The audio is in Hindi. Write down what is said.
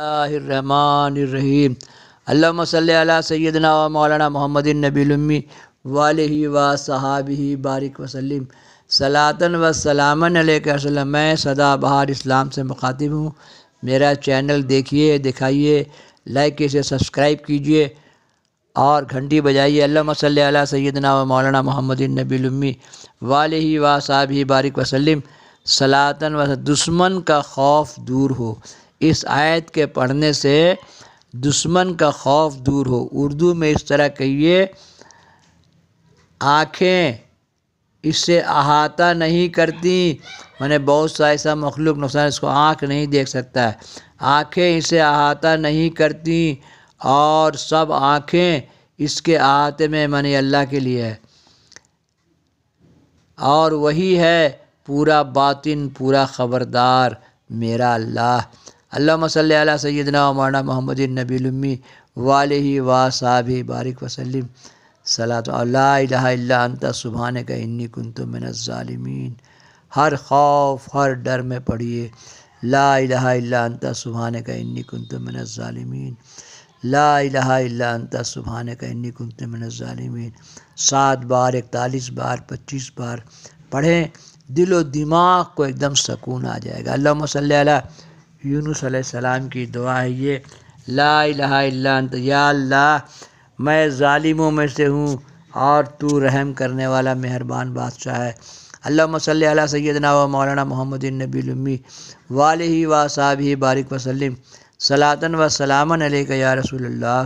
रहीम अल्लाम सल सैदना मौलाना मोहम्मद नबी वाल व सहाबी बारिक वसलम सलातन व सलामन वसलम मैं बहार इस्लाम से मुखातिब हूँ मेरा चैनल देखिए दिखाइए लाइक इसे सब्सक्राइब कीजिए और घंटी बजाइए अल्लाह सल सैदना व मौलाना मोहम्मद नबीलमी वाल व साहब बारिक वसलम सलातन व दुश्मन का खौफ दूर हो इस आयत के पढ़ने से दुश्मन का खौफ दूर हो उर्दू में इस तरह कहिए आँखें इससे अहाता नहीं करती मैंने बहुत सा ऐसा मखलूक नुकसान इसको आँख नहीं देख सकता है आँखें इसे अहाता नहीं करती और सब आँखें इसके अहाते में मैंने अल्लाह के लिए है और वही है पूरा बातिन पूरा ख़बरदार मेरा अल्लाह मसल सल सैदना माना मोहम्मद नबीलम्मी वाल वा साहब बारिक वसलम सलात सुबह का इन्नी कन तो मिनज़ालमीन हर खौफ हर डर में पढ़िए ला सुबह सुबहान का इन्नी कन तो मिनज़ालमीन ला सुबह सुबहान का इन्नी कन तो मिनज़ालमीन सात बार इकतालीस बार पच्चीस बार पढ़ें दिलो दिमाग को एकदम सकून आ जाएगा अल्लाह सल यूनुस सलाम की दुआ है ये ला ला या मैं ालिमों में से हूँ और तू रहम करने वाला मेहरबान बादशाह है अल्लाह सल सैदना व मौलाना मोहम्मद नबीमी वाल ही व साहब ही बारिक वसलम सलातन व सलामन या रसूल